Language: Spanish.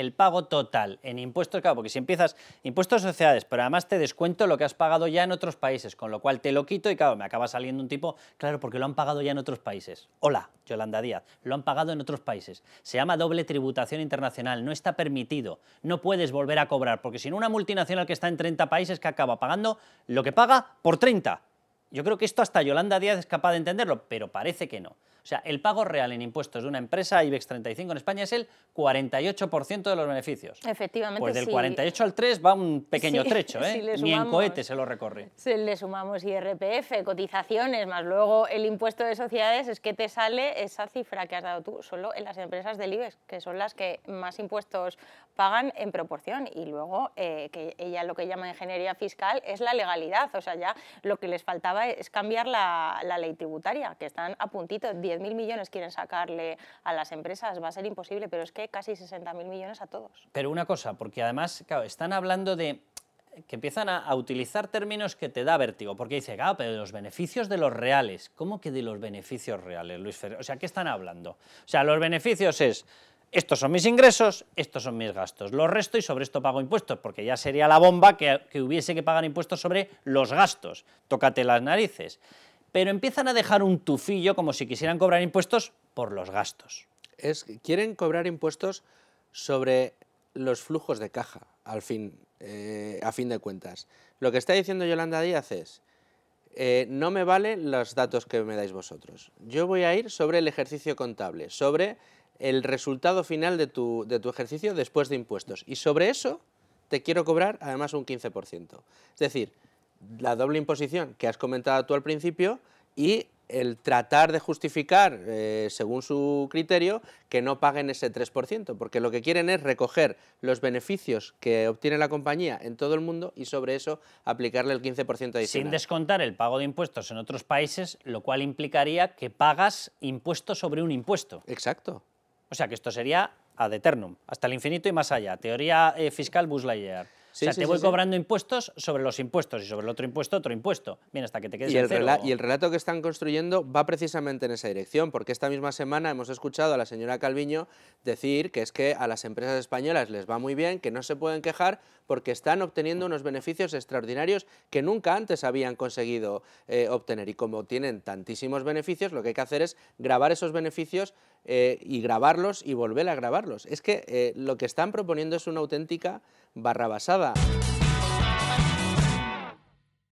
el pago total en impuestos, claro, porque si empiezas impuestos sociales, sociedades, pero además te descuento lo que has pagado ya en otros países, con lo cual te lo quito y claro, me acaba saliendo un tipo, claro, porque lo han pagado ya en otros países. Hola, Yolanda Díaz, lo han pagado en otros países. Se llama doble tributación internacional, no está permitido, no puedes volver a cobrar, porque si no una multinacional que está en 30 países que acaba pagando lo que paga por 30, yo creo que esto hasta Yolanda Díaz es capaz de entenderlo, pero parece que no. O sea, el pago real en impuestos de una empresa IBEX 35 en España es el 48% de los beneficios. Efectivamente. Pues del 48 al 3 va un pequeño trecho, ¿eh? Ni en cohete se lo recorre. Si le sumamos IRPF, cotizaciones, más luego el impuesto de sociedades, es que te sale esa cifra que has dado tú solo en las empresas del IBEX, que son las que más impuestos pagan en proporción. Y luego, eh, que ella lo que llama ingeniería fiscal es la legalidad. O sea, ya lo que les faltaba es cambiar la, ley tributaria, que están a puntito, 10.000 millones quieren sacarle a las empresas, va a ser imposible, pero es que casi 60.000 millones a todos. Pero una cosa, porque además, están hablando de que empiezan a, utilizar términos que te da vértigo, porque dice, ah, pero de los beneficios de los reales. ¿Cómo que de los beneficios reales, Luis Ferrer? O sea, ¿qué están hablando? O sea, los beneficios es estos son mis ingresos, estos son mis gastos, lo resto y sobre esto pago impuestos, porque ya sería la bomba que, hubiese que pagar impuestos sobre los gastos, tócate las narices. Pero empiezan a dejar un tufillo como si quisieran cobrar impuestos por los gastos. quieren cobrar impuestos sobre los flujos de caja, al fin, eh, a fin de cuentas. Lo que está diciendo Yolanda Díaz es, eh, no me valen los datos que me dais vosotros. Yo voy a ir sobre el ejercicio contable, sobre el resultado final de tu, ejercicio después de impuestos. Y sobre eso te quiero cobrar además un 15%. Es decir, la doble imposición que has comentado tú al principio y el tratar de justificar, eh, según su criterio, que no paguen ese 3%, porque lo que quieren es recoger los beneficios que obtiene la compañía en todo el mundo y sobre eso aplicarle el 15% adicional. Sin descontar el pago de impuestos en otros países, lo cual implicaría que pagas impuestos sobre un impuesto. Exacto. O sea que esto sería ad eternum, hasta el infinito y más allá. Teoría eh, fiscal Buslayer. o sea, te voy cobrando impuestos sobre los impuestos y sobre el otro impuesto, otro impuesto. Bien, hasta que te quedes y el, y el relato que están construyendo va precisamente en esa dirección, porque esta misma semana hemos escuchado a la señora Calviño decir que es que a las empresas españolas les va muy bien, que no se pueden quejar porque están obteniendo unos beneficios extraordinarios que nunca antes habían conseguido eh, obtener. Y como tienen tantísimos beneficios, lo que hay que hacer es grabar esos beneficios eh, y grabarlos y volver a grabarlos. Es que eh, lo que están proponiendo es una auténtica barrabasada.